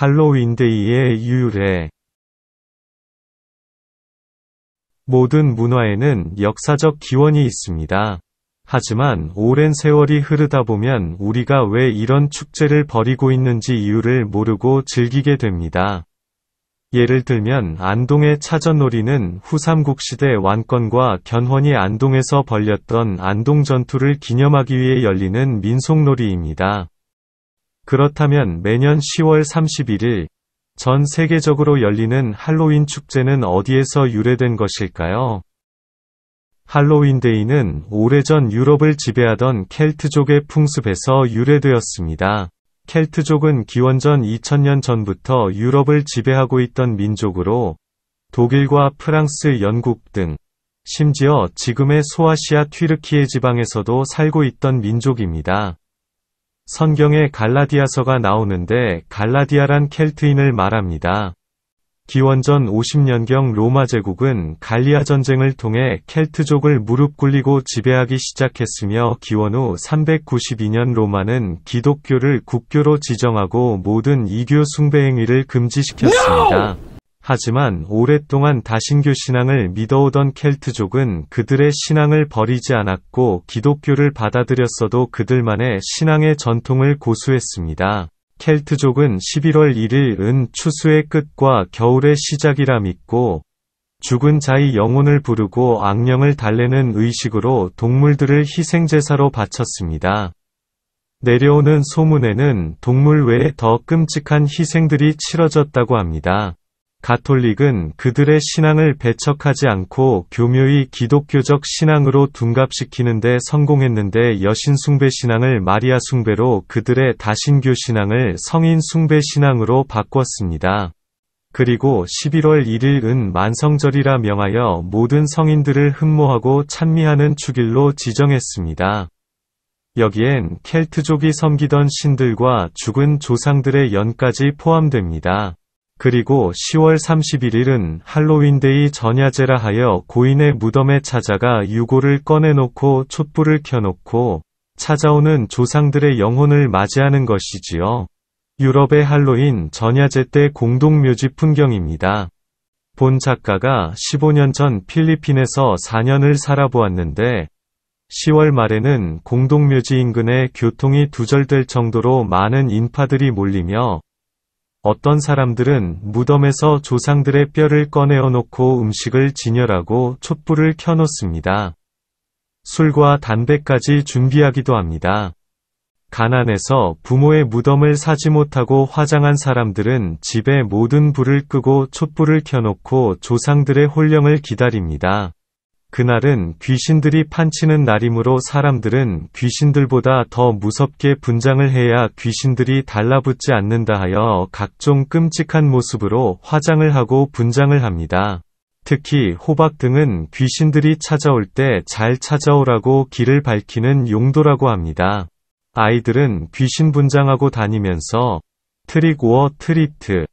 할로윈데이의 유래 모든 문화에는 역사적 기원이 있습니다. 하지만 오랜 세월이 흐르다 보면 우리가 왜 이런 축제를 벌이고 있는지 이유를 모르고 즐기게 됩니다. 예를 들면 안동의 차전놀이는 후삼국 시대 왕권과 견훤이 안동에서 벌렸던 안동 전투를 기념하기 위해 열리는 민속놀이입니다. 그렇다면 매년 10월 31일 전 세계적으로 열리는 할로윈 축제는 어디에서 유래된 것일까요? 할로윈데이는 오래전 유럽을 지배하던 켈트족의 풍습에서 유래되었습니다. 켈트족은 기원전 2000년 전부터 유럽을 지배하고 있던 민족으로 독일과 프랑스, 영국 등 심지어 지금의 소아시아 튀르키예 지방에서도 살고 있던 민족입니다. 성경에 갈라디아서가 나오는데 갈라디아란 켈트인을 말합니다. 기원전 50년경 로마 제국은 갈리아 전쟁을 통해 켈트족을 무릎 꿇리고 지배하기 시작했으며 기원 후 392년 로마는 기독교를 국교로 지정하고 모든 이교 숭배 행위를 금지시켰습니다. No! 하지만 오랫동안 다신교 신앙을 믿어오던 켈트족은 그들의 신앙을 버리지 않았고 기독교를 받아들였어도 그들만의 신앙의 전통을 고수했습니다. 켈트족은 11월 1일 은 추수의 끝과 겨울의 시작이라 믿고 죽은 자의 영혼을 부르고 악령을 달래는 의식으로 동물들을 희생제사로 바쳤습니다. 내려오는 소문에는 동물 외에 더 끔찍한 희생들이 치러졌다고 합니다. 가톨릭은 그들의 신앙을 배척하지 않고 교묘히 기독교적 신앙으로 둔갑시키는데 성공했는데 여신 숭배 신앙을 마리아 숭배로 그들의 다신교 신앙을 성인 숭배 신앙으로 바꿨습니다. 그리고 11월 1일은 만성절이라 명하여 모든 성인들을 흠모하고 찬미하는 축일로 지정했습니다. 여기엔 켈트족이 섬기던 신들과 죽은 조상들의 연까지 포함됩니다. 그리고 10월 31일은 할로윈데이 전야제라 하여 고인의 무덤에 찾아가 유골을 꺼내놓고 촛불을 켜놓고 찾아오는 조상들의 영혼을 맞이하는 것이지요. 유럽의 할로윈 전야제 때 공동묘지 풍경입니다. 본 작가가 15년 전 필리핀에서 4년을 살아보았는데 10월 말에는 공동묘지 인근에 교통이 두절될 정도로 많은 인파들이 몰리며 어떤 사람들은 무덤에서 조상들의 뼈를 꺼내어 놓고 음식을 진열하고 촛불을 켜놓습니다. 술과 담배까지 준비하기도 합니다. 가난해서 부모의 무덤을 사지 못하고 화장한 사람들은 집에 모든 불을 끄고 촛불을 켜놓고 조상들의 혼령을 기다립니다. 그날은 귀신들이 판치는 날이므로 사람들은 귀신들보다 더 무섭게 분장을 해야 귀신들이 달라붙지 않는다 하여 각종 끔찍한 모습으로 화장을 하고 분장을 합니다. 특히 호박 등은 귀신들이 찾아올 때 잘 찾아오라고 길을 밝히는 용도라고 합니다. 아이들은 귀신 분장하고 다니면서 트릭 오어 트리트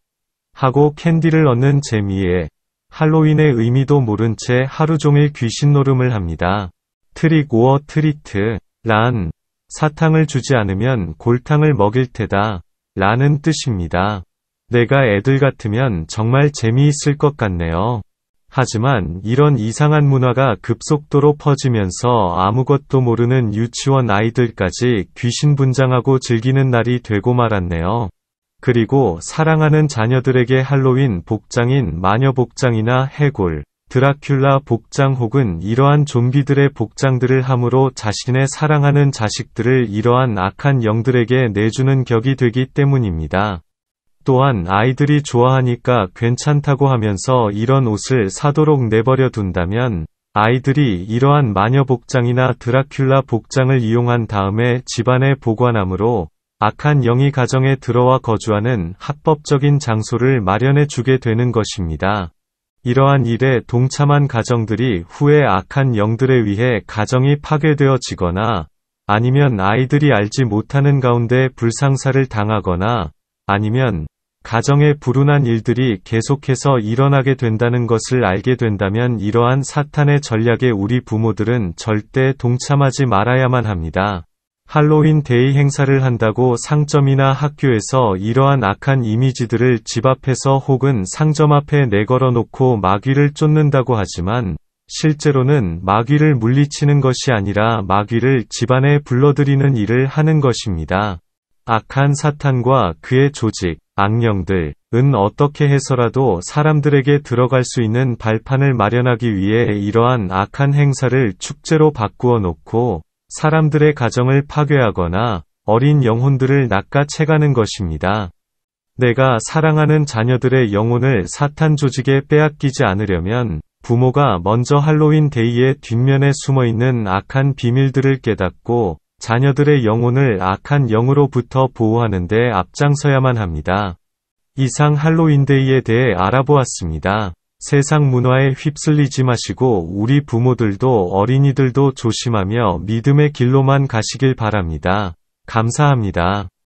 하고 캔디를 얻는 재미에 할로윈의 의미도 모른 채 하루 종일 귀신 노름을 합니다. 트릭 오어 트리트 란 사탕을 주지 않으면 골탕을 먹일 테다 라는 뜻입니다. 내가 애들 같으면 정말 재미있을 것 같네요. 하지만 이런 이상한 문화가 급속도로 퍼지면서 아무것도 모르는 유치원 아이들까지 귀신 분장하고 즐기는 날이 되고 말았네요. 그리고 사랑하는 자녀들에게 할로윈 복장인 마녀 복장이나 해골, 드라큘라 복장 혹은 이러한 좀비들의 복장들을 함으로 자신의 사랑하는 자식들을 이러한 악한 영들에게 내주는 격이 되기 때문입니다. 또한 아이들이 좋아하니까 괜찮다고 하면서 이런 옷을 사도록 내버려 둔다면 아이들이 이러한 마녀 복장이나 드라큘라 복장을 이용한 다음에 집안에 보관함으로 악한 영이 가정에 들어와 거주하는 합법적인 장소를 마련해 주게 되는 것입니다. 이러한 일에 동참한 가정들이 후에 악한 영들에 의해 가정이 파괴되어지거나 아니면 아이들이 알지 못하는 가운데 불상사를 당하거나 아니면 가정에 불운한 일들이 계속해서 일어나게 된다는 것을 알게 된다면 이러한 사탄의 전략에 우리 부모들은 절대 동참하지 말아야만 합니다. 할로윈 데이 행사를 한다고 상점이나 학교에서 이러한 악한 이미지들을 집 앞에서 혹은 상점 앞에 내걸어 놓고 마귀를 쫓는다고 하지만 실제로는 마귀를 물리치는 것이 아니라 마귀를 집안에 불러들이는 일을 하는 것입니다. 악한 사탄과 그의 조직, 악령들, 은 어떻게 해서라도 사람들에게 들어갈 수 있는 발판을 마련하기 위해 이러한 악한 행사를 축제로 바꾸어 놓고 사람들의 가정을 파괴하거나 어린 영혼들을 낚아채가는 것입니다. 내가 사랑하는 자녀들의 영혼을 사탄 조직에 빼앗기지 않으려면 부모가 먼저 할로윈 데이의 뒷면에 숨어있는 악한 비밀들을 깨닫고 자녀들의 영혼을 악한 영으로부터 보호하는데 앞장서야만 합니다. 이상 할로윈데이에 대해 알아보았습니다. 세상 문화에 휩쓸리지 마시고 우리 부모들도 어린이들도 조심하며 믿음의 길로만 가시길 바랍니다. 감사합니다.